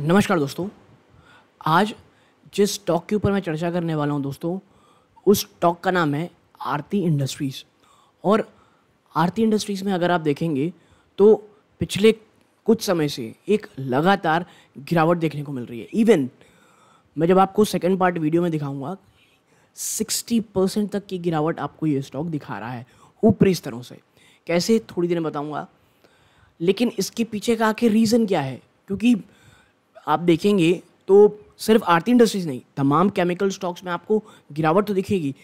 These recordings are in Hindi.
नमस्कार दोस्तों आज जिस स्टॉक के ऊपर मैं चर्चा करने वाला हूं दोस्तों उस स्टॉक का नाम है आरती इंडस्ट्रीज़ और आरती इंडस्ट्रीज़ में अगर आप देखेंगे तो पिछले कुछ समय से एक लगातार गिरावट देखने को मिल रही है इवन मैं जब आपको सेकेंड पार्ट वीडियो में दिखाऊंगा सिक्सटी परसेंट तक की गिरावट आपको ये स्टॉक दिखा रहा है ऊपरी स्तरों से कैसे थोड़ी देर में बताऊँगा लेकिन इसके पीछे का आखिर रीज़न क्या है क्योंकि आप देखेंगे तो सिर्फ आरती इंडस्ट्रीज़ नहीं तमाम केमिकल स्टॉक्स में आपको गिरावट तो दिखेगी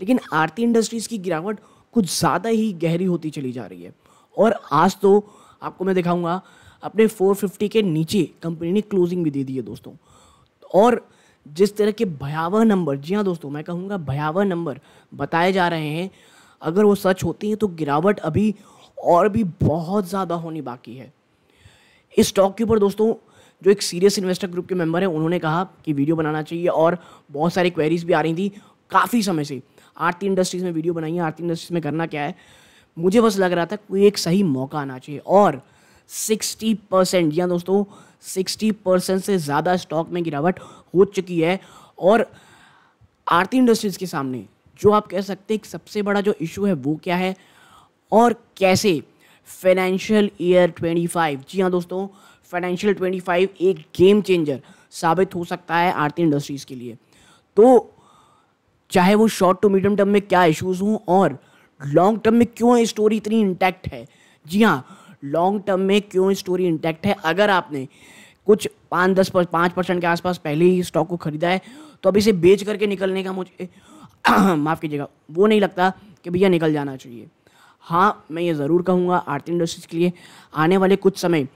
लेकिन आरती इंडस्ट्रीज़ की गिरावट कुछ ज़्यादा ही गहरी होती चली जा रही है और आज तो आपको मैं दिखाऊंगा अपने 450 के नीचे कंपनी ने क्लोजिंग भी दे दी है दोस्तों और जिस तरह के भयावह नंबर जी हाँ दोस्तों मैं कहूँगा भयावह नंबर बताए जा रहे हैं अगर वो सच होती हैं तो गिरावट अभी और भी बहुत ज़्यादा होनी बाकी है इस स्टॉक के ऊपर दोस्तों जो एक सीरियस इन्वेस्टर ग्रुप के मेंबर हैं उन्होंने कहा कि वीडियो बनाना चाहिए और बहुत सारी क्वेरीज भी आ रही थी काफ़ी समय से आरती इंडस्ट्रीज़ में वीडियो बनाई है आरती इंडस्ट्रीज़ में करना क्या है मुझे बस लग रहा था कोई एक सही मौका आना चाहिए और सिक्सटी परसेंट जी हाँ दोस्तों सिक्सटी परसेंट से ज़्यादा स्टॉक में गिरावट हो चुकी है और आरती इंडस्ट्रीज़ के सामने जो आप कह सकते हैं सबसे बड़ा जो इशू है वो क्या है और कैसे फाइनेंशियल ईयर 25 जी हाँ दोस्तों फाइनेंशियल ट्वेंटी फाइव एक गेम चेंजर साबित हो सकता है आरती इंडस्ट्रीज़ के लिए तो चाहे वो शॉर्ट टू मीडियम टर्म में क्या इश्यूज़ हों और लॉन्ग टर्म में क्यों स्टोरी इतनी इंटैक्ट है जी हाँ लॉन्ग टर्म में क्यों स्टोरी इंटैक्ट है अगर आपने कुछ पाँच दस पर पाँच परसेंट के आसपास पहले ही स्टॉक को ख़रीदा है तो अब इसे बेच करके निकलने का मुझे माफ़ कीजिएगा वो नहीं लगता कि भैया निकल जाना चाहिए हाँ मैं ये ज़रूर कहूँगा आरती इंडस्ट्रीज़ के लिए आने वाले कुछ समय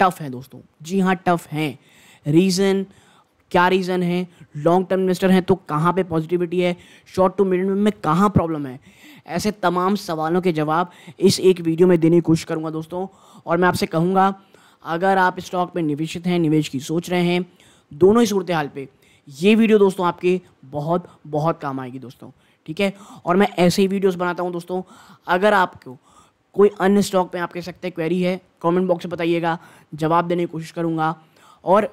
टफ है दोस्तों जी हाँ टफ हैं रीज़न क्या रीज़न है लॉन्ग टर्म इन्वेस्टर हैं तो कहाँ पे पॉजिटिविटी है शॉर्ट टू मीडियम में कहाँ प्रॉब्लम है ऐसे तमाम सवालों के जवाब इस एक वीडियो में देने की कोशिश करूँगा दोस्तों और मैं आपसे कहूँगा अगर आप स्टॉक में निवेशित हैं निवेश की सोच रहे हैं दोनों ही सूरत हाल पर ये वीडियो दोस्तों आपके बहुत बहुत काम आएगी दोस्तों ठीक है और मैं ऐसे ही वीडियोस बनाता हूँ दोस्तों अगर आपको कोई अन्य स्टॉक में आपके सकते क्वेरी है कमेंट बॉक्स में बताइएगा जवाब देने की कोशिश करूँगा और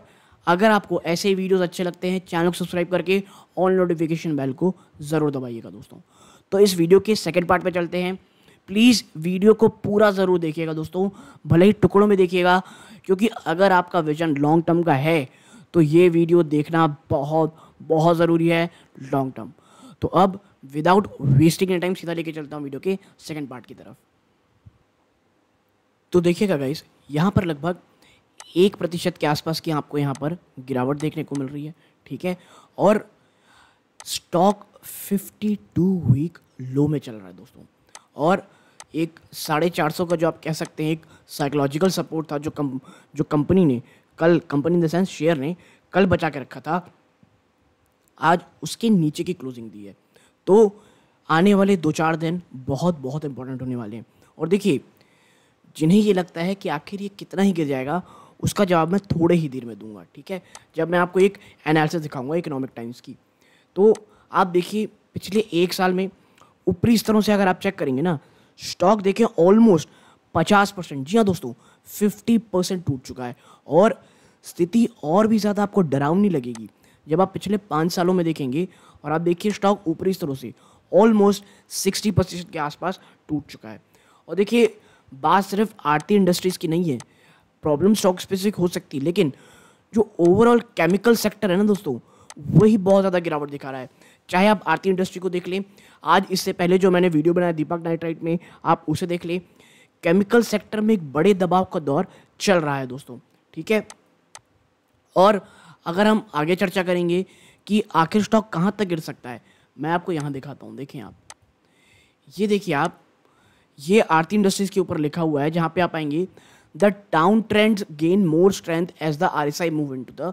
अगर आपको ऐसे वीडियोज़ अच्छे लगते हैं चैनल को सब्सक्राइब करके ऑल नोटिफिकेशन बेल को ज़रूर दबाइएगा दोस्तों तो इस वीडियो के सेकेंड पार्ट पर चलते हैं प्लीज़ वीडियो को पूरा ज़रूर देखिएगा दोस्तों भले ही टुकड़ों में देखिएगा क्योंकि अगर आपका विजन लॉन्ग टर्म का है तो ये वीडियो देखना बहुत बहुत ज़रूरी है लॉन्ग टर्म तो अब विदाउट वेस्टिंग टाइम सीधा लेके चलता हूँ वीडियो के सेकंड पार्ट की तरफ तो देखिएगा गाइस यहाँ पर लगभग एक प्रतिशत के आसपास की आपको यहाँ पर गिरावट देखने को मिल रही है ठीक है और स्टॉक 52 वीक लो में चल रहा है दोस्तों और एक साढ़े चार सौ का जो आप कह सकते हैं एक साइकोलॉजिकल सपोर्ट था जो कम जो कंपनी ने कल company in the sense share ने कल बचा के रखा था आज उसके नीचे की क्लोजिंग दी है तो आने वाले दो चार दिन बहुत बहुत इंपॉर्टेंट होने वाले हैं और देखिए जिन्हें ये लगता है कि आखिर ये कितना ही गिर जाएगा उसका जवाब मैं थोड़े ही देर में दूंगा ठीक है जब मैं आपको एक एनालिसिस दिखाऊंगा इकोनॉमिक टाइम्स की तो आप देखिए पिछले एक साल में ऊपरी स्तरों से अगर आप चेक करेंगे ना स्टॉक देखें ऑलमोस्ट पचास परसेंट जी हाँ दोस्तों फिफ्टी परसेंट टूट चुका है और स्थिति और भी ज़्यादा आपको डरावनी लगेगी जब आप पिछले पाँच सालों में देखेंगे और आप देखिए स्टॉक ऊपरी स्तरों से ऑलमोस्ट सिक्सटी परसेंट के आसपास टूट चुका है और देखिए बात सिर्फ आरती इंडस्ट्रीज़ की नहीं है प्रॉब्लम स्टॉक स्पेसिफिक हो सकती है लेकिन जो ओवरऑल केमिकल सेक्टर है ना दोस्तों वही बहुत ज़्यादा गिरावट दिखा रहा है चाहे आप आरती इंडस्ट्री को देख लें आज इससे पहले जो मैंने वीडियो बनाया दीपक नाइट्राइट में आप उसे देख लें केमिकल सेक्टर में एक बड़े दबाव का दौर चल रहा है दोस्तों ठीक है और अगर हम आगे चर्चा करेंगे कि आखिर स्टॉक कहाँ तक गिर सकता है मैं आपको यहाँ दिखाता हूँ देखें आप ये देखिए आप ये आरती इंडस्ट्रीज के ऊपर लिखा हुआ है जहाँ पे आप आएंगे the down trend gain more strength as the R S I move into the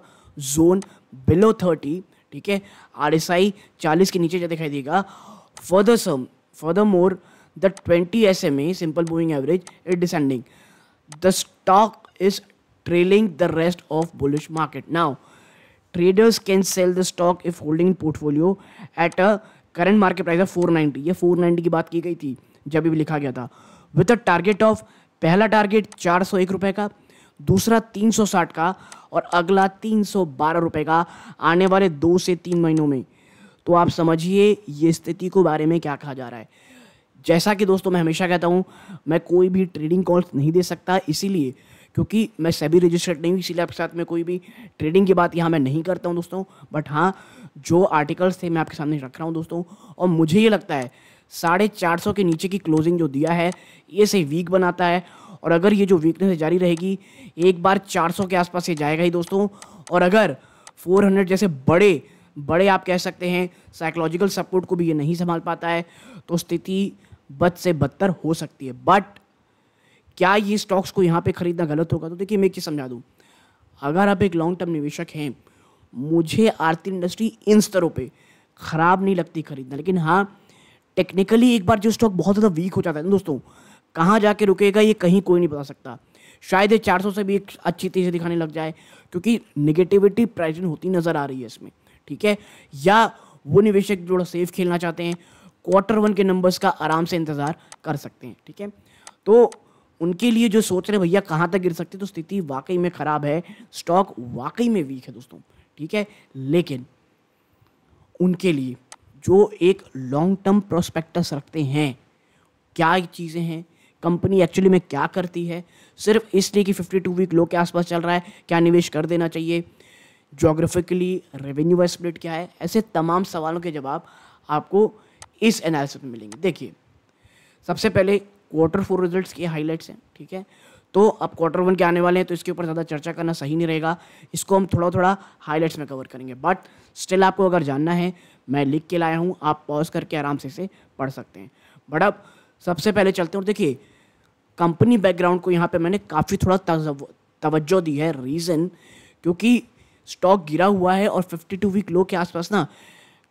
zone below thirty ठीक है आर एस आई चालीस के नीचे जो दिखाई देगा further some further more the twenty S M A simple moving average is descending the stock is trailing the rest of bullish market now traders can sell the stock if holding portfolio at a current market price of four ninety ये फोर नाइनटी की बात की गई थी जब भी लिखा गया था विद अ टारगेट ऑफ पहला टारगेट चार सौ एक रुपये का दूसरा तीन सौ साठ का और अगला तीन सौ बारह रुपये का आने वाले दो से तीन महीनों में तो आप समझिए ये स्थिति को बारे में क्या कहा जा रहा है जैसा कि दोस्तों मैं हमेशा कहता हूँ मैं कोई भी ट्रेडिंग कॉल्स नहीं दे सकता इसीलिए क्योंकि मैं सभी रजिस्टर्ड नहीं हूँ इसीलिए आपके साथ में कोई भी ट्रेडिंग की बात यहाँ मैं नहीं करता हूँ दोस्तों बट हाँ जो आर्टिकल्स थे मैं आपके सामने रख रहा हूँ दोस्तों और मुझे ये लगता है साढ़े चार सौ के नीचे की क्लोजिंग जो दिया है ये से वीक बनाता है और अगर ये जो वीकनेस जारी रहेगी एक बार चार सौ के आसपास ये जाएगा ही दोस्तों और अगर फोर हंड्रेड जैसे बड़े बड़े आप कह सकते हैं साइकोलॉजिकल सपोर्ट को भी ये नहीं संभाल पाता है तो स्थिति बद से बदतर हो सकती है बट क्या ये स्टॉक्स को यहाँ पर ख़रीदना गलत होगा तो देखिए मैं एक चीज़ समझा दूँ अगर आप एक लॉन्ग टर्म निवेशक हैं मुझे आरती इंडस्ट्री इन स्तरों पर ख़राब नहीं लगती खरीदना लेकिन हाँ टेक्निकली एक बार जो स्टॉक बहुत ज़्यादा वीक हो जाता है ना दोस्तों कहाँ जाके रुकेगा ये कहीं कोई नहीं बता सकता शायद ये 400 से भी एक अच्छी तेज़ी दिखाने लग जाए क्योंकि निगेटिविटी प्राइजिंग होती नज़र आ रही है इसमें ठीक है या वो निवेशक थोड़ा सेफ खेलना चाहते हैं क्वार्टर वन के नंबर्स का आराम से इंतज़ार कर सकते हैं ठीक है तो उनके लिए जो सोच रहे भैया कहाँ तक गिर सकते तो स्थिति वाकई में ख़राब है स्टॉक वाकई में वीक है दोस्तों ठीक है लेकिन उनके लिए जो एक लॉन्ग टर्म प्रोस्पेक्टस रखते हैं क्या चीज़ें हैं कंपनी एक्चुअली में क्या करती है सिर्फ इसलिए कि 52 वीक लो के आसपास चल रहा है क्या निवेश कर देना चाहिए जोग्राफिकली रेवेन्यू स्प्लिट क्या है ऐसे तमाम सवालों के जवाब आपको इस एनालिसिस में मिलेंगे देखिए सबसे पहले क्वार्टर फोर रिजल्ट्स के हाईलाइट्स हैं ठीक है तो अब क्वार्टर वन के आने वाले हैं तो इसके ऊपर ज़्यादा चर्चा करना सही नहीं रहेगा इसको हम थोड़ा थोड़ा हाईलाइट्स में कवर करेंगे बट स्टिल आपको अगर जानना है मैं लिख के लाया हूँ आप पॉज करके आराम से इसे पढ़ सकते हैं बट अब सबसे पहले चलते हैं और देखिए कंपनी बैकग्राउंड को यहाँ पे मैंने काफ़ी थोड़ा तवज्जो दी है रीज़न क्योंकि स्टॉक गिरा हुआ है और 52 वीक लो के आसपास ना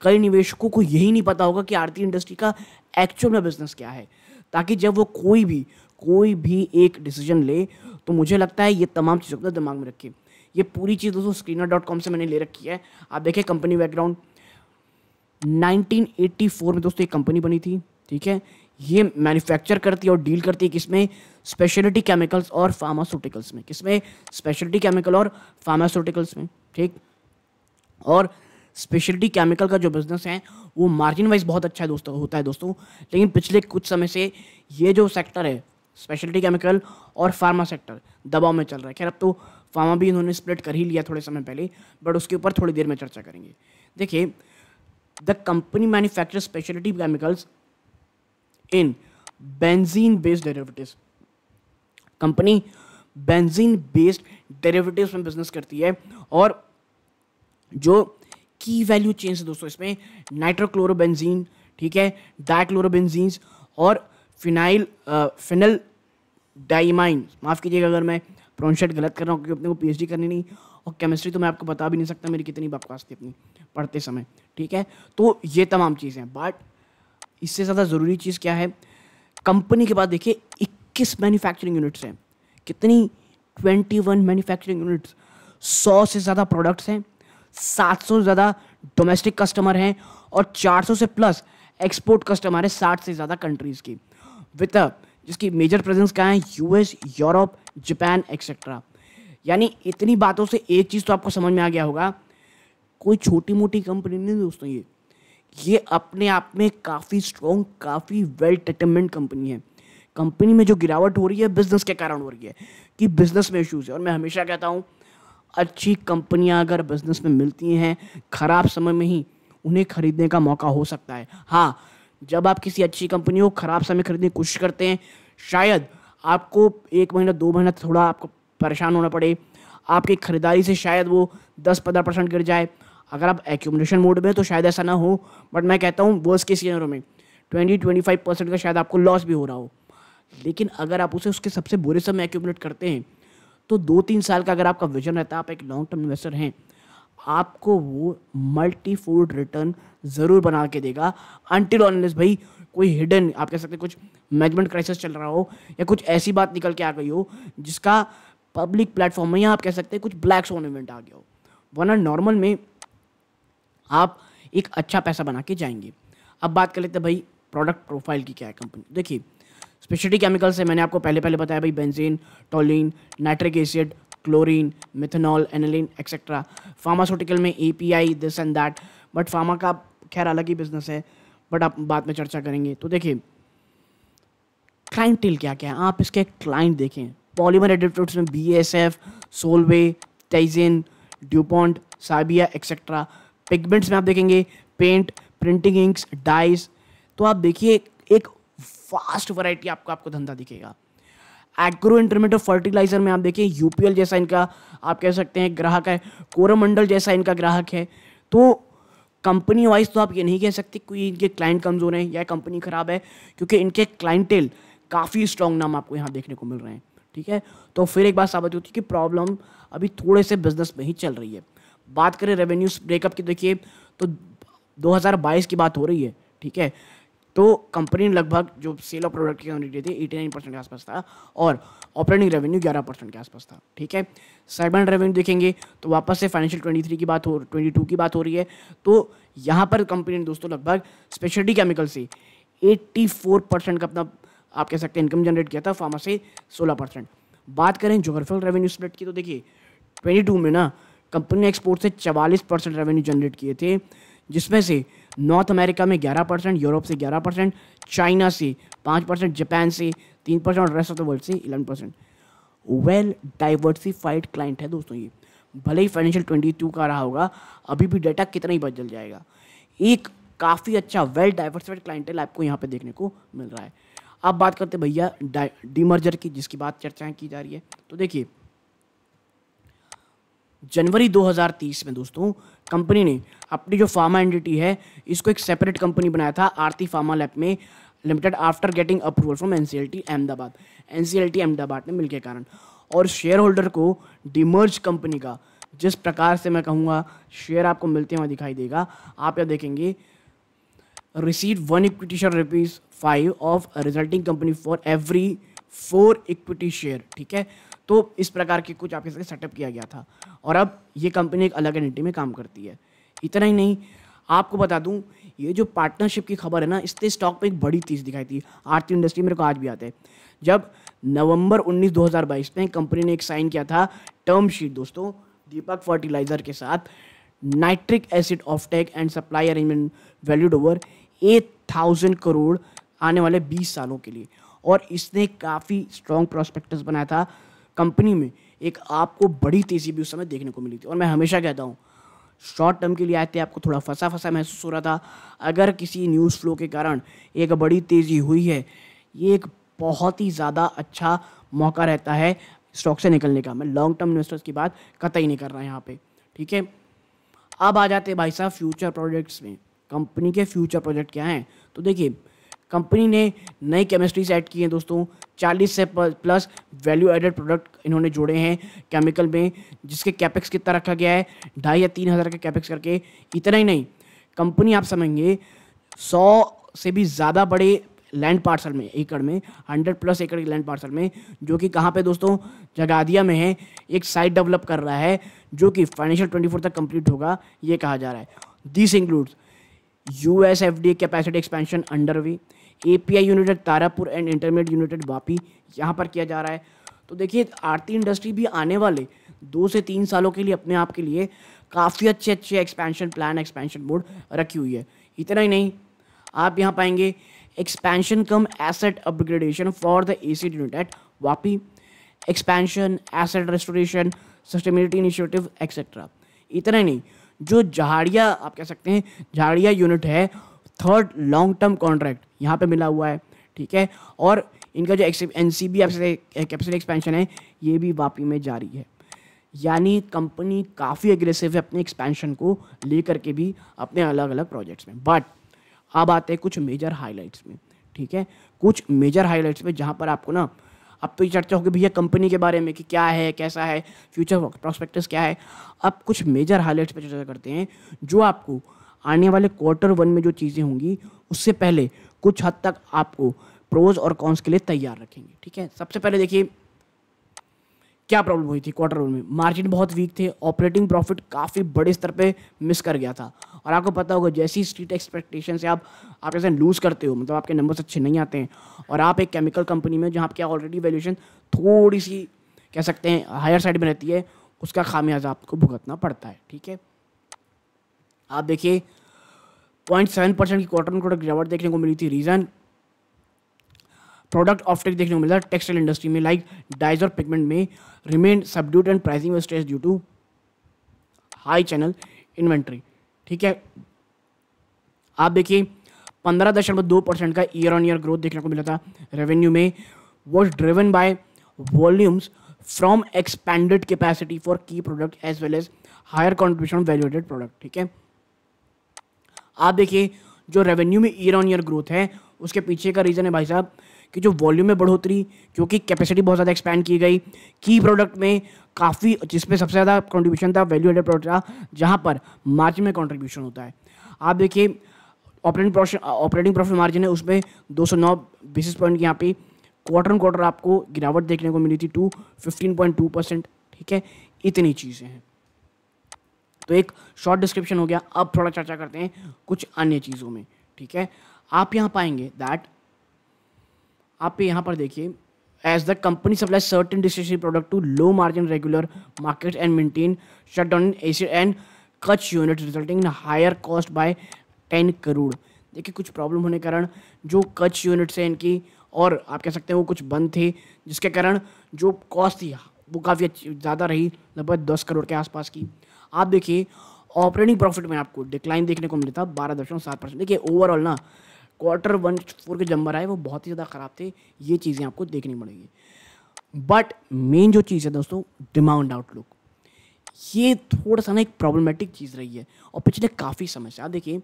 कई निवेशकों को यही नहीं पता होगा कि आरती इंडस्ट्री का एक्चुअल में बिजनेस क्या है ताकि जब वो कोई भी कोई भी एक डिसीजन ले तो मुझे लगता है ये तमाम चीज़ों को तो दिमाग में रखिए ये पूरी चीज़ दोस्तों स्क्रीनर डॉट कॉम से मैंने ले रखी है आप देखें कंपनी बैकग्राउंड 1984 में दोस्तों एक कंपनी बनी थी ठीक है ये मैन्युफैक्चर करती है और डील करती है किसमें स्पेशलिटी केमिकल्स और फार्मास्यूटिकल्स में किसमें स्पेशलिटी केमिकल और फार्मास्यूटिकल्स में ठीक और स्पेशलिटी केमिकल का जो बिजनेस है वो मार्जिन वाइज बहुत अच्छा है दोस्तों होता है दोस्तों लेकिन पिछले कुछ समय से ये जो सेक्टर है स्पेशलिटी केमिकल और फार्मा सेक्टर दबाव में चल रहा है खैर अब तो फार्मा भी इन्होंने स्प्लिट कर ही लिया थोड़े समय पहले बट उसके ऊपर थोड़ी देर में चर्चा करेंगे देखिए the company manufactures specialty chemicals in benzene based derivatives company benzene based derivatives में बिजनेस करती है और जो की वैल्यू चेंज है दोस्तों इसमें नाइट्रोक्लोरोबेंजीन ठीक है डाइक्लोरोबेंजीन्स और फिनाइल फिनल डाइमाइन माफ़ कीजिएगा अगर मैं प्रोनशेट गलत कर रहा हूँ क्योंकि अपने को पीएचडी करनी नहीं और केमिस्ट्री तो मैं आपको बता भी नहीं सकता मेरी कितनी बकवास थी अपनी पढ़ते समय ठीक है तो ये तमाम चीज़ें बट इससे ज़्यादा ज़रूरी चीज़ क्या है कंपनी के बाद देखिए इक्कीस मैन्युफैक्चरिंग यूनिट्स हैं कितनी ट्वेंटी वन मैन्युफैक्चरिंग यूनिट्स सौ से ज़्यादा प्रोडक्ट्स हैं सात सौ से ज़्यादा डोमेस्टिक कस्टमर हैं और चार सौ से प्लस एक्सपोर्ट कस्टमर है साठ से ज़्यादा कंट्रीज़ की विथ जिसकी मेजर प्रेजेंस कहाँ है यूएस यूरोप जापान एक्सेट्रा यानी इतनी बातों से एक चीज़ तो आपको समझ में आ गया होगा कोई छोटी मोटी कंपनी नहीं दोस्तों ये ये अपने आप में काफ़ी स्ट्रॉन्ग काफ़ी वेल टेटमेंट कंपनी है कंपनी में जो गिरावट हो रही है बिज़नेस के कारण हो रही है कि बिज़नेस में इश्यूज़ है और मैं हमेशा कहता हूँ अच्छी कंपनियाँ अगर बिज़नेस में मिलती हैं ख़राब समय में ही उन्हें खरीदने का मौका हो सकता है हाँ जब आप किसी अच्छी कंपनी को ख़राब समय खरीदने की कोशिश करते हैं शायद आपको एक महीना दो महीना थोड़ा आपको परेशान होना पड़े आपकी ख़रीदारी से शायद वो दस पंद्रह परसेंट गिर जाए अगर आप एक्यूमलेशन मोड में तो शायद ऐसा ना हो बट मैं कहता हूँ वर्स के सीनरों में ट्वेंटी ट्वेंटी फाइव परसेंट का शायद आपको लॉस भी हो रहा हो लेकिन अगर आप उसे उसके सबसे बुरे समय एक्यूमलेट करते हैं तो दो तीन साल का अगर आपका विजन रहता है आप एक लॉन्ग टर्म इन्वेस्टर हैं आपको वो मल्टी फोल्ड रिटर्न ज़रूर बना के देगा अनटिल ऑनलेस भाई कोई हिडन आप कह सकते कुछ मैनेजमेंट क्राइसिस चल रहा हो या कुछ ऐसी बात निकल के आ गई हो जिसका पब्लिक प्लेटफॉर्म में या आप कह सकते हैं कुछ ब्लैक सोन इवेंट आ गया हो वरना नॉर्मल में आप एक अच्छा पैसा बना के जाएंगे अब बात कर लेते हैं भाई प्रोडक्ट प्रोफाइल की क्या है कंपनी देखिए स्पेशलिटी केमिकल्स है मैंने आपको पहले पहले बताया भाई benzene toluene nitric acid chlorine methanol aniline etcetera pharmaceutical में a this and that but pharma का खैर अलग ही बिजनेस है बट आप बाद में चर्चा करेंगे तो देखिए क्लाइंटिल क्या क्या है आप इसके क्लाइंट देखें पॉलीमर एडिट्स में B S F Solvay Teijin DuPont Sabic etcetera pigments में आप देखेंगे पेंट प्रिंटिंग इंक्स डाइज तो आप देखिए एक फास्ट वैरायटी आपको आपको धंधा दिखेगा एग्रो इंटरमीडिएट फर्टिलाइजर में आप देखिए यूपीएल जैसा इनका आप कह सकते हैं ग्राहक है कोरमंडल जैसा इनका ग्राहक है तो कंपनी वाइज तो आप ये नहीं कह सकते कोई इनके क्लाइंट कमज़ोर हैं या कंपनी ख़राब है क्योंकि इनके क्लाइंटेल काफ़ी स्ट्रॉन्ग नाम आपको यहाँ देखने को मिल रहे हैं ठीक है तो फिर एक बात साबित होती है कि प्रॉब्लम अभी थोड़े से बिजनेस में ही चल रही है बात करें रेवेन्यू ब्रेकअप की देखिए तो 2022 की बात हो रही है ठीक है तो कंपनी ने लगभग जो सेल ऑफ प्रोडक्ट की कंपनी थी एटी नाइन परसेंट के आसपास था और ऑपरेटिंग रेवेन्यू ग्यारह परसेंट के आसपास था ठीक है सेगमेंट रेवेन्यू देखेंगे तो वापस से फाइनेंशियल ट्वेंटी थ्री की बात हो ट्वेंटी टू की बात हो रही है तो यहाँ पर कंपनी ने दोस्तों लगभग स्पेशलिटी केमिकल से एट्टी फोर परसेंट का अपना आप कह सकते हैं इनकम जनरेट किया था फार्मा से सोलह परसेंट बात करें जोग्राफिकल रेवेन्यू स्प्लिट की तो देखिए ट्वेंटी टू में ना कंपनी ने एक्सपोर्ट से चवालीस परसेंट रेवेन्यू जनरेट किए थे जिसमें से नॉर्थ अमेरिका में ग्यारह परसेंट यूरोप से ग्यारह परसेंट चाइना से पाँच परसेंट जापान से तीन परसेंट और रेस्ट ऑफ द वर्ल्ड से eleven percent well diversified client है दोस्तों ये भले ही फाइनेंशियल ट्वेंटी टू का रहा होगा अभी भी डाटा कितना ही बदल जाएगा एक काफ़ी अच्छा वेल डाइवर्सिफाइड क्लाइंटल आपको यहाँ पर देखने को मिल रहा है अब बात करते भैया डिमर्जर की जिसकी बात चर्चाएँ की जा रही है तो देखिए जनवरी 2030 में दोस्तों कंपनी ने अपनी जो फार्मा एंडिटी है इसको एक सेपरेट कंपनी बनाया था आरती फार्मा लैब में limited after getting approval from N Ahmedabad N Ahmedabad में मिल के कारण और शेयर होल्डर को डिमर्ज कंपनी का जिस प्रकार से मैं कहूँगा शेयर आपको मिलते हुए दिखाई देगा आप यह देखेंगे receive one equity share rupees five of resulting company for every four equity share ठीक है तो इस प्रकार के कुछ आपके साथ सेटअप किया गया था और अब ये कंपनी एक अलग एंटिटी में काम करती है इतना ही नहीं आपको बता दूं ये जो पार्टनरशिप की खबर है ना इससे स्टॉक पे एक बड़ी चीज़ दिखाई थी आरती इंडस्ट्री मेरे को आज भी आते हैं जब नवंबर 19 2022 में कंपनी ने एक साइन किया था टर्म शीट दोस्तों दीपक फर्टिलाइजर के साथ nitric acid off take and supply arrangement valued over eight thousand crore आने वाले बीस सालों के लिए और इसने काफ़ी स्ट्रॉन्ग प्रोस्पेक्टस बनाया था कंपनी में एक आपको बड़ी तेज़ी भी उस समय देखने को मिली थी और मैं हमेशा कहता हूँ शॉर्ट टर्म के लिए आए थे आपको थोड़ा फंसा फंसा महसूस हो रहा था अगर किसी न्यूज़ फ्लो के कारण एक बड़ी तेज़ी हुई है ये एक बहुत ही ज़्यादा अच्छा मौका रहता है स्टॉक से निकलने का मैं लॉन्ग टर्म इन्वेस्टर्स की बात कतई नहीं कर रहा यहाँ पे ठीक है अब आ जाते हैं भाई साहब फ्यूचर प्रोजेक्ट्स में कंपनी के फ्यूचर प्रोजेक्ट क्या हैं तो देखिए कंपनी ने नई केमिस्ट्रीज ऐड की हैं दोस्तों 40 से प्लस वैल्यू एडेड प्रोडक्ट इन्होंने जोड़े हैं केमिकल में जिसके कैपेक्स कितना रखा गया है ढाई या तीन हज़ार का कैपेक्स करके इतना ही नहीं कंपनी आप समझेंगे सौ से भी ज़्यादा बड़े लैंड पार्सल में एकड़ में हंड्रेड प्लस एकड़ के लैंड पार्सल में जो कि कहाँ पे दोस्तों जगादिया में है एक साइट डेवलप कर रहा है जो कि फाइनेंशियल ट्वेंटी फोर तक कंप्लीट होगा ये कहा जा रहा है this includes U S F D capacity expansion under V API unit at Tarapur and intermediate unit at Vapi यहाँ पर किया जा रहा है तो देखिए आरती इंडस्ट्री भी आने वाले दो से तीन सालों के लिए अपने आप के लिए काफ़ी अच्छे अच्छे एक्सपेंशन प्लान एक्सपेंशन मोड रखी हुई है इतना ही नहीं आप यहाँ पाएंगे expansion cum asset upgradation for the A C unit at Vapi expansion asset restoration sustainability initiative etcetera इतना ही नहीं जो झाड़िया आप कह सकते हैं झाड़िया यूनिट है थर्ड लॉन्ग टर्म कॉन्ट्रैक्ट यहाँ पे मिला हुआ है ठीक है और इनका जो N C B capital expansion है ये भी वापी में जारी है यानी कंपनी काफ़ी एग्रेसिव है अपने एक्सपेंशन को लेकर के भी अपने अलग अलग प्रोजेक्ट्स में बट अब आते हैं कुछ मेजर हाईलाइट्स में ठीक है कुछ मेजर हाईलाइट्स में जहाँ पर आपको ना अब तो ये चर्चा होगी भैया कंपनी के बारे में कि क्या है कैसा है फ्यूचर प्रोस्पेक्टस क्या है अब कुछ मेजर हाईलाइट्स पर चर्चा करते हैं जो आपको आने वाले क्वार्टर वन में जो चीज़ें होंगी उससे पहले कुछ हद तक आपको प्रोज और कॉन्स के लिए तैयार रखेंगे ठीक है सबसे पहले देखिए क्या प्रॉब्लम हुई थी क्वार्टर वन में मार्जिन बहुत वीक थे ऑपरेटिंग प्रॉफिट काफ़ी बड़े स्तर पे मिस कर गया था और आपको पता होगा जैसी स्ट्रीट एक्सपेक्टेशन से आप आप जैसे लूज़ करते हो मतलब आपके नंबर्स अच्छे नहीं आते हैं और आप एक केमिकल कंपनी में जहाँ आपकी ऑलरेडी वैल्यूशन थोड़ी सी कह सकते हैं हायर साइड में रहती है उसका खामियाजा आपको भुगतना पड़ता है ठीक है आप देखिए पॉइंट सेवन परसेंट की कॉटन प्रोडक्ट गिरावट देखने को मिली थी रीज़न प्रोडक्ट टेक देखने को मिला टेक्सटाइल इंडस्ट्री में लाइक डाइज और पिगमेंट में remain subdued and pricing stress due to high channel inventory ठीक है आप देखिए पंद्रह दशमलव दो परसेंट का ईयर ऑन ईयर ग्रोथ देखने को मिला था रेवेन्यू में was driven by volumes from expanded capacity for key product as well as higher contribution value added product ठीक है आप देखिए जो रेवेन्यू में ईयर ऑन ईयर ग्रोथ है उसके पीछे का रीज़न है भाई साहब कि जो वॉल्यूम में बढ़ोतरी क्योंकि कैपेसिटी बहुत ज़्यादा एक्सपैंड की गई की प्रोडक्ट में काफ़ी जिसमें सबसे ज़्यादा कॉन्ट्रीब्यूशन था वैल्यू एडेड प्रोडक्ट था जहाँ पर मार्जिन में कॉन्ट्रीब्यूशन होता है आप देखिए ऑपरेटिंग ऑपरेटिंग प्रॉफिट मार्जिन है उसमें 209 बेसिस पॉइंट यहाँ पे क्वार्टर क्वार्टर आपको गिरावट देखने को मिली थी two fifteen point two percent ठीक है इतनी चीज़ें हैं तो एक शॉर्ट डिस्क्रिप्शन हो गया अब थोड़ा चर्चा करते हैं कुछ अन्य चीज़ों में ठीक है आप यहाँ पाएंगे दैट आप यहाँ पर देखिए company supply certain distressed product to low margin regular market and markets shut down shutdown acid and कच unit resulting in higher cost by ten crore देखिए कुछ प्रॉब्लम होने के कारण जो कच यूनिट्स हैं इनकी और आप कह सकते हैं वो कुछ बंद थे जिसके कारण जो कॉस्ट थी वो काफ़ी अच्छी ज़्यादा रही लगभग दस करोड़ के आसपास की आप देखिए ऑपरेटिंग प्रॉफिट में आपको डिक्लाइन देखने को मिलता बारह दशमलव सात परसेंट देखिए ओवरऑल ना क्वार्टर वन फोर के जम्बर आए वो बहुत ही ज़्यादा ख़राब थे ये चीज़ें आपको देखनी पड़ेगी बट मेन जो चीज़ है दोस्तों डिमांड आउटलुक ये थोड़ा सा ना एक प्रॉब्लमेटिक चीज़ रही है और पिछले काफ़ी समय से आप देखिए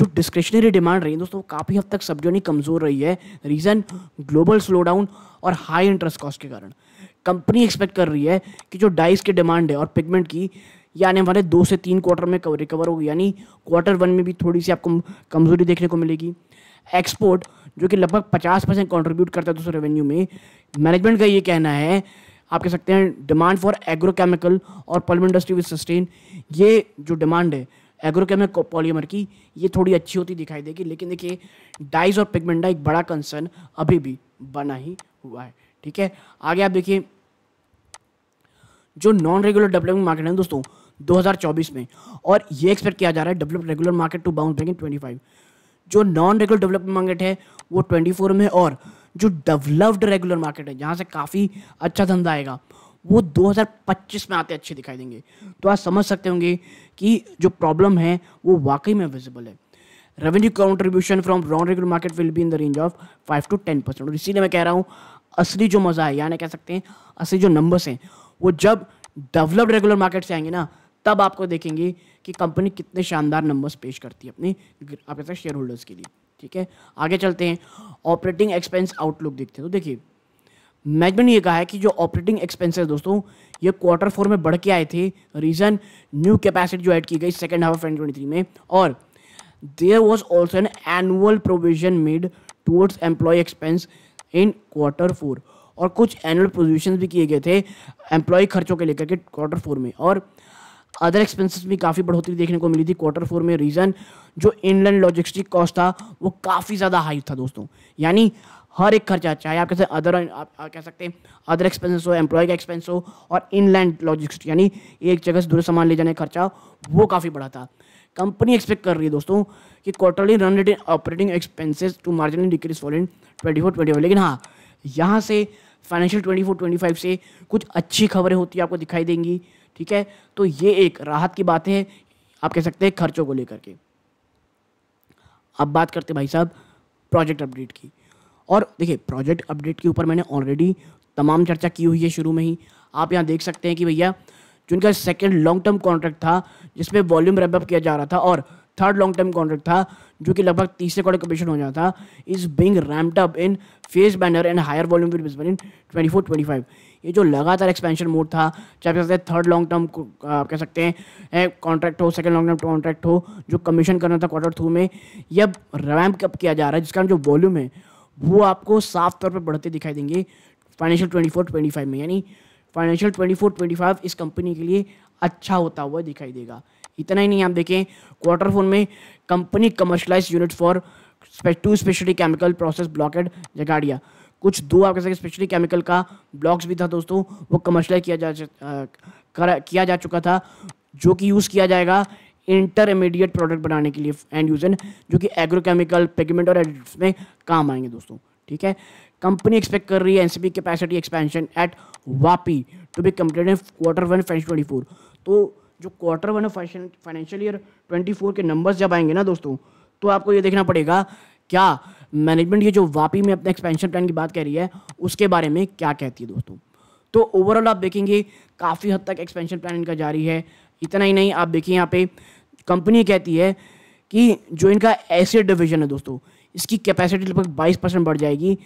जो डिस्क्रिशनरी डिमांड रही है दोस्तों काफ़ी हद तक सब्जियों कमज़ोर रही है रीज़न ग्लोबल स्लो डाउन और हाई इंटरेस्ट कॉस्ट के कारण कंपनी एक्सपेक्ट कर रही है कि जो डाइस की डिमांड है और पिगमेंट की ये आने वाले दो से तीन क्वार्टर में रिकवर होगी यानी क्वार्टर वन में भी थोड़ी सी आपको कमजोरी देखने को मिलेगी एक्सपोर्ट जो कि लगभग पचास परसेंट कॉन्ट्रीब्यूट करता है दोस्तों रेवेन्यू में मैनेजमेंट का ये कहना है आप कह सकते हैं डिमांड फॉर एग्रोकेमिकल और पॉलिम इंडस्ट्री विद सस्टेन ये जो डिमांड है एग्रोकेमिक पॉलीमर की ये थोड़ी अच्छी होती दिखाई देगी लेकिन देखिए डाइज और पिगमेंटा एक बड़ा कंसर्न अभी भी बना ही हुआ है ठीक है आगे आप देखिए जो नॉन रेगुलर डेवलपिंग मार्केट है दोस्तों 2024 में और ये एक्सपेक्ट किया जा रहा है develop regular market to bounce back in 25 जो नॉन रेगुलर डेवलपमेंट मार्केट है वो 24 में और जो डेवलप्ड रेगुलर मार्केट है जहाँ से काफ़ी अच्छा धंधा आएगा वो 2025 में आते अच्छे दिखाई देंगे तो आप समझ सकते होंगे कि जो प्रॉब्लम है वो वाकई में विजिबल है revenue contribution from non regular market will be in the range of five to ten percent और इसीलिए मैं कह रहा हूँ असली जो मज़ा है यानी कह सकते हैं असली जो नंबर्स हैं वो जब डेवलप्ड रेगुलर मार्केट से आएंगे ना तब आपको देखेंगे कि कंपनी कितने शानदार नंबर्स पेश करती है अपनी आपके साथ शेयर होल्डर्स के लिए ठीक है आगे चलते हैं ऑपरेटिंग एक्सपेंस आउटलुक देखते हैं तो देखिए मैनेजमेंट ने ये कहा है कि जो ऑपरेटिंग एक्सपेंसेस दोस्तों ये क्वार्टर फोर में बढ़ के आए थे रीज़न न्यू कैपेसिटी जो ऐड की गई second half twenty twenty three में और there was also an annual provision made towards employ expense in quarter four और कुछ एनुअल प्रोविजन भी किए गए थे एम्प्लॉय खर्चों के लेकर के क्वार्टर फोर में और अदर एक्सपेंसेस भी काफ़ी बढ़ोतरी देखने को मिली थी क्वार्टर फोर में रीज़न जो इनलैंड लॉजिस्टिक कॉस्ट था वो काफ़ी ज़्यादा हाई था दोस्तों यानी हर एक खर्चा चाहे आप कैसे अदर आप, आप कह सकते हैं अदर एक्सपेंसेस हो एम्प्लॉय का एक्सपेंस हो और इनलैंड लॉजिस्टिक यानी एक जगह से दूसरे सामान ले जाने का खर्चा वो काफ़ी बड़ा था कंपनी एक्सपेक्ट कर रही है दोस्तों कि quarterly run rate in operating expenses to margin decrease for in twenty four twenty लेकिन हाँ यहाँ से financial twenty four twenty five से कुछ अच्छी खबरें होती है आपको दिखाई देंगी ठीक है तो ये एक राहत की बात है आप कह सकते हैं खर्चों को लेकर के अब बात करते भाई साहब प्रोजेक्ट अपडेट की और देखिए प्रोजेक्ट अपडेट के ऊपर मैंने ऑलरेडी तमाम चर्चा की हुई है शुरू में ही आप यहाँ देख सकते हैं कि भैया जिनका सेकेंड लॉन्ग टर्म कॉन्ट्रैक्ट था जिसमें वॉल्यूम रेपअप किया जा रहा था और थर्ड लॉन्ग टर्म कॉन्ट्रैक्ट था जो कि लगभग तीसरे करोड़ कमीशन हो जाता था is being ramped up in phase manner and higher volume with business in twenty four twenty five ये जो लगातार एक्सपेंशन मोड था चाहे कह सकते हैं थर्ड लॉन्ग टर्म आप कह सकते हैं कॉन्ट्रैक्ट हो सेकंड लॉन्ग टर्म कॉन्ट्रैक्ट हो जो कमीशन करना था क्वार्टर थ्रू में यह रैम्प अप किया जा रहा है जिसका मतलब जो वॉल्यूम है वो आपको साफ तौर पर बढ़ते दिखाई देंगे financial twenty four twenty five में यानी financial twenty four twenty five इस कंपनी के लिए अच्छा होता हुआ दिखाई देगा इतना ही नहीं आप देखें क्वार्टर फोर में company commercialize unit for two specially chemical process block at Jhagadia कुछ दो आप कह सकते स्पेशली केमिकल का ब्लॉक्स भी था दोस्तों वो कमर्शलाइज किया जा आ, कर, किया जा चुका था जो कि यूज़ किया जाएगा इंटरमीडिएट प्रोडक्ट बनाने के लिए एंड यूजन जो कि एग्रोकेमिकल पेगमेंट और एडिट्स में काम आएंगे दोस्तों ठीक है कंपनी एक्सपेक्ट कर रही है NCB capacity expansion at Vapi to be complete in quarter one फेंच ट्वेंटी फोर तो जो क्वार्टर वन फाइनेंशियल ईयर 24 के नंबर्स जब आएंगे ना दोस्तों तो आपको ये देखना पड़ेगा क्या मैनेजमेंट ये जो वापी में अपने एक्सपेंशन प्लान की बात कर रही है उसके बारे में क्या कहती है दोस्तों तो ओवरऑल आप देखेंगे काफ़ी हद तक एक्सपेंशन प्लान इनका जारी है इतना ही नहीं आप देखिए यहाँ पे कंपनी कहती है कि जो इनका एसिड डिविजन है दोस्तों इसकी कैपेसिटी लगभग 22 परसेंट बढ़ जाएगी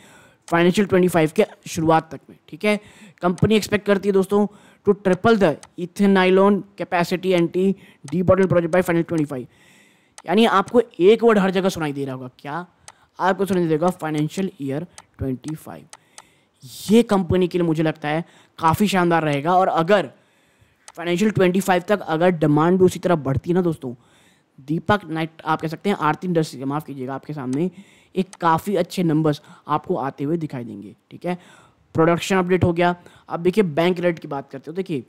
फाइनेंशियल 25 के शुरुआत तक में ठीक है कंपनी एक्सपेक्ट करती है दोस्तों to triple the ethanylone capacity anti D bottle project by final twenty five यानी आपको एक वर्ड हर जगह सुनाई दे रहा होगा क्या आपको सुनाई देगा फाइनेंशियल ईयर ट्वेंटी फाइव ये कंपनी के लिए मुझे लगता है काफ़ी शानदार रहेगा और अगर फाइनेंशियल ट्वेंटी फाइव तक अगर डिमांड भी उसी तरह बढ़ती है ना दोस्तों दीपक नाइट आप कह सकते हैं आरती इंडस्ट्री माफ़ कीजिएगा आपके सामने एक काफ़ी अच्छे नंबर्स आपको आते हुए दिखाई देंगे ठीक है प्रोडक्शन अपडेट हो गया अब देखिए बैंक रेट की बात करते हो तो देखिए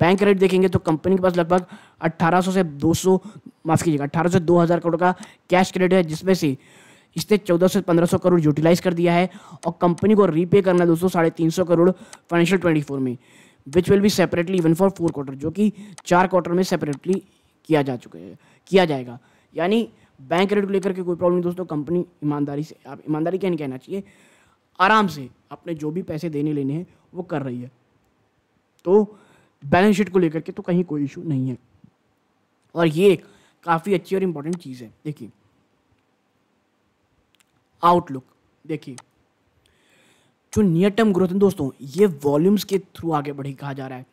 बैंक रेट देखेंगे तो कंपनी के पास लगभग 1800 से 200 माफ कीजिएगा 1800 से 2000 करोड़ का कैश क्रेडिट है जिसमें से इसने 1400 से 1500 करोड़ यूटिलाइज कर दिया है और कंपनी को रीपे करना है दोस्तों साढ़े तीन करोड़ फाइनेंशियल ट्वेंटी में which will be separately even for four quarter जो कि चार क्वार्टर में सेपरेटली किया जा चुके हैं किया जाएगा यानी बैंक रेट को लेकर के कोई प्रॉब्लम नहीं दोस्तों कंपनी ईमानदारी से आप ईमानदारी क्या नहीं कहना चाहिए आराम से अपने जो भी पैसे देने लेने हैं वो कर रही है तो बैलेंस शीट को लेकर के तो कहीं कोई इशू नहीं है और ये काफ़ी अच्छी और इम्पोर्टेंट चीज़ है देखिए आउटलुक देखिए जो नियर टर्म ग्रोथ है दोस्तों ये वॉल्यूम्स के थ्रू आगे बढ़ी कहा जा रहा है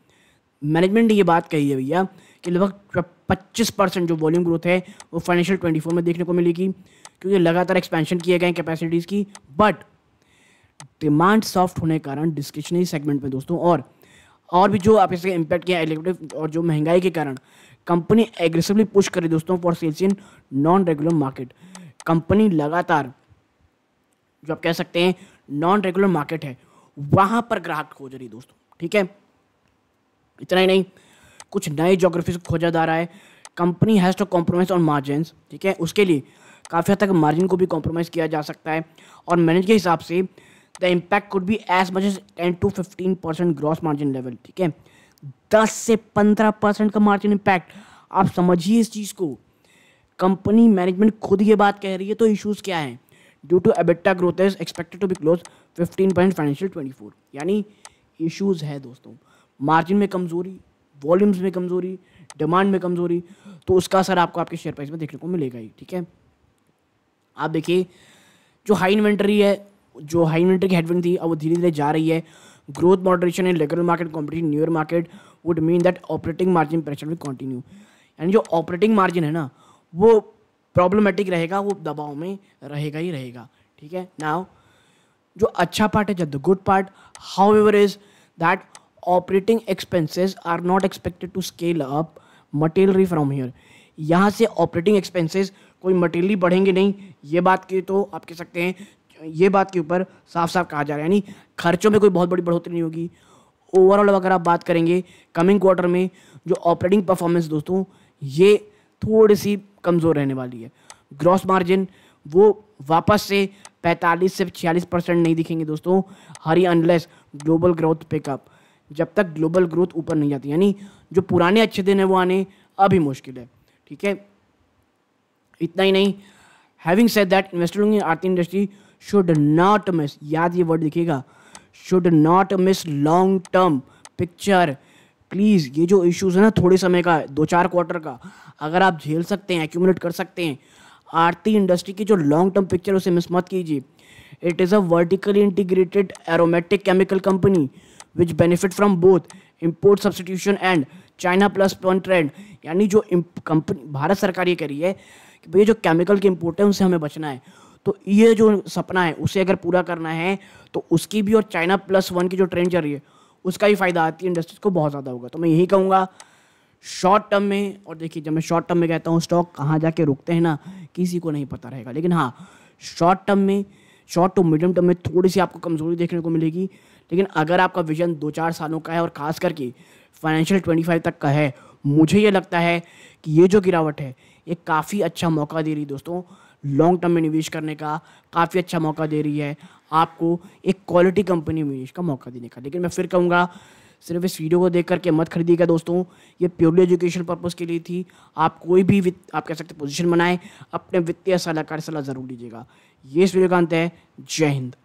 मैनेजमेंट ने ये बात कही है भैया कि लगभग 25 परसेंट जो वॉल्यूम ग्रोथ है वो फाइनेंशियल 24 में देखने को मिलेगी क्योंकि लगातार एक्सपेंशन किए गए कैपेसिटीज़ की बट डिमांड सॉफ्ट होने के कारण डिस्क्रिशनरी सेगमेंट में दोस्तों और और भी जो आप इसके इम्पैक्ट किया एलिगेटिव और जो महंगाई के कारण कंपनी एग्रेसिवली पुश करे दोस्तों for sales in non regular market company लगातार जो आप कह सकते हैं नॉन रेगुलर मार्केट है वहां पर ग्राहक खोज रही दोस्तों ठीक है इतना ही नहीं कुछ नए जोग्राफी को खोजा जा रहा है company has to compromise on margin ठीक है उसके लिए काफ़ी हद तक मार्जिन को भी कॉम्प्रोमाइज़ किया जा सकता है और मैनेज के हिसाब से the impact could be as much as ten to fifteen percent gross margin level ठीक है दस से पंद्रह परसेंट का मार्जिन इम्पैक्ट आप समझिए इस चीज़ को कंपनी मैनेजमेंट खुद ये बात कह रही है तो इश्यूज़ क्या हैं due to EBITDA growth is expected to be close fifteen percent financial twenty four यानी इशूज है दोस्तों मार्जिन में कमज़ोरी वॉल्यूम्स में कमज़ोरी डिमांड में कमज़ोरी तो उसका असर आपको आपके शेयर प्राइस में देखने को मिलेगा ही ठीक है आप देखिए जो हाई इन्वेंट्री है जो हाई इन्वेंटरी हेडविंड थी अब वो धीरे धीरे जा रही है growth moderation in larger market competition newer market would mean that operating margin pressure will continue यानी जो ऑपरेटिंग मार्जिन है ना वो प्रॉब्लमेटिक रहेगा वो दबाव में रहेगा ही रहेगा ठीक है नाउ जो अच्छा पार्ट है जब the good part however is that operating expenses are not expected to scale up materially from here यहाँ से ऑपरेटिंग एक्सपेंसेस कोई मटेरियली बढ़ेंगे नहीं ये बात की तो आप कह सकते हैं ये बात के ऊपर साफ साफ कहा जा रहा है यानी खर्चों में कोई बहुत बड़ी बढ़ोतरी नहीं होगी ओवरऑल अगर आप बात करेंगे कमिंग क्वार्टर में जो ऑपरेटिंग परफॉर्मेंस दोस्तों ये थोड़ी सी कमज़ोर रहने वाली है ग्रॉस मार्जिन वो वापस से 45 से 46 परसेंट नहीं दिखेंगे दोस्तों हरी अनलेस ग्लोबल ग्रोथ पिकअप जब तक ग्लोबल ग्रोथ ऊपर नहीं जाती यानी जो पुराने अच्छे दिन हैं वो आने अभी मुश्किल है ठीक है इतना ही नहीं हैविंग सेड दैट इन्वेस्टर आर्थिक इंडस्ट्री शुड नॉट मिस याद ये वर्ड दिखेगा should not miss long term picture please ये जो इश्यूज़ है ना थोड़े समय का दो चार क्वार्टर का अगर आप झेल सकते हैं एक्यूमुलेट कर सकते हैं आरती इंडस्ट्री की जो लॉन्ग टर्म पिक्चर उसे मिस मत कीजिए it is a vertically integrated aromatic chemical company which benefit from both import substitution and China plus one trend यानी जो कंपनी भारत सरकार ये कह रही है कि भैया जो केमिकल के इम्पोर्ट है उनसे हमें बचना है तो ये जो सपना है उसे अगर पूरा करना है तो उसकी भी और चाइना प्लस वन की जो ट्रेंड चल रही है उसका भी फ़ायदा आती है इंडस्ट्रीज को बहुत ज़्यादा होगा तो मैं यही कहूँगा शॉर्ट टर्म में और देखिए जब मैं शॉर्ट टर्म में कहता हूँ स्टॉक कहाँ जाके रुकते हैं ना किसी को नहीं पता रहेगा लेकिन हाँ शॉर्ट टर्म में शॉर्ट टू मीडियम टर्म में थोड़ी सी आपको कमज़ोरी देखने को मिलेगी लेकिन अगर आपका विजन दो चार सालों का है और ख़ास करके फाइनेंशियल ट्वेंटी फाइव तक का है मुझे ये लगता है कि ये जो गिरावट है ये काफ़ी अच्छा मौका दे रही दोस्तों लॉन्ग टर्म में निवेश करने का काफ़ी अच्छा मौका दे रही है आपको एक क्वालिटी कंपनी में निवेश का मौका देने का लेकिन मैं फिर कहूँगा सिर्फ इस वीडियो को देख करके मत खरीदिएगा दोस्तों ये प्योरली एजुकेशन पर्पज़ के लिए थी आप कोई भी वित्त आप कह सकते पोजिशन बनाएं अपने वित्तीय सलाहकार सलाह ज़रूर लीजिएगा ये इस वीडियो का अंत है जय हिंद